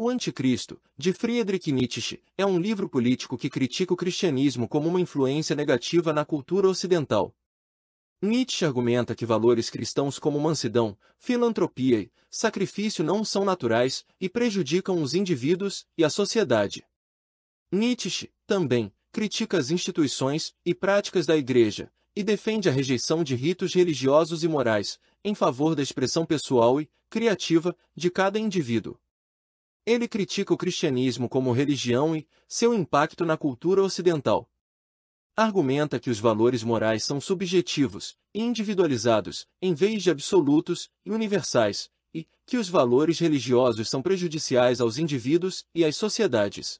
O Anticristo, de Friedrich Nietzsche, é um livro político que critica o cristianismo como uma influência negativa na cultura ocidental. Nietzsche argumenta que valores cristãos como mansidão, filantropia e sacrifício não são naturais e prejudicam os indivíduos e a sociedade. Nietzsche, também, critica as instituições e práticas da Igreja e defende a rejeição de ritos religiosos e morais em favor da expressão pessoal e criativa de cada indivíduo. Ele critica o cristianismo como religião e seu impacto na cultura ocidental. Argumenta que os valores morais são subjetivos, individualizados, em vez de absolutos e universais, e que os valores religiosos são prejudiciais aos indivíduos e às sociedades.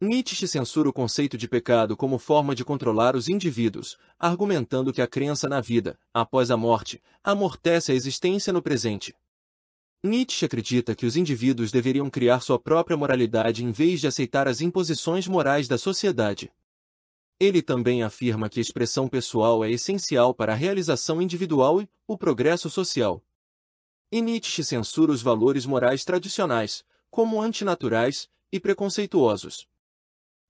Nietzsche censura o conceito de pecado como forma de controlar os indivíduos, argumentando que a crença na vida, após a morte, amortece a existência no presente. Nietzsche acredita que os indivíduos deveriam criar sua própria moralidade em vez de aceitar as imposições morais da sociedade. Ele também afirma que a expressão pessoal é essencial para a realização individual e o progresso social. E Nietzsche censura os valores morais tradicionais, como antinaturais e preconceituosos.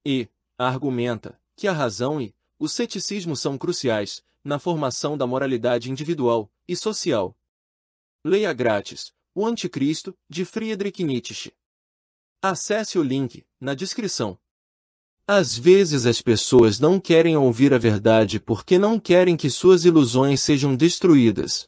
E argumenta que a razão e o ceticismo são cruciais na formação da moralidade individual e social. Leia grátis o Anticristo, de Friedrich Nietzsche. Acesse o link na descrição. Às vezes as pessoas não querem ouvir a verdade porque não querem que suas ilusões sejam destruídas,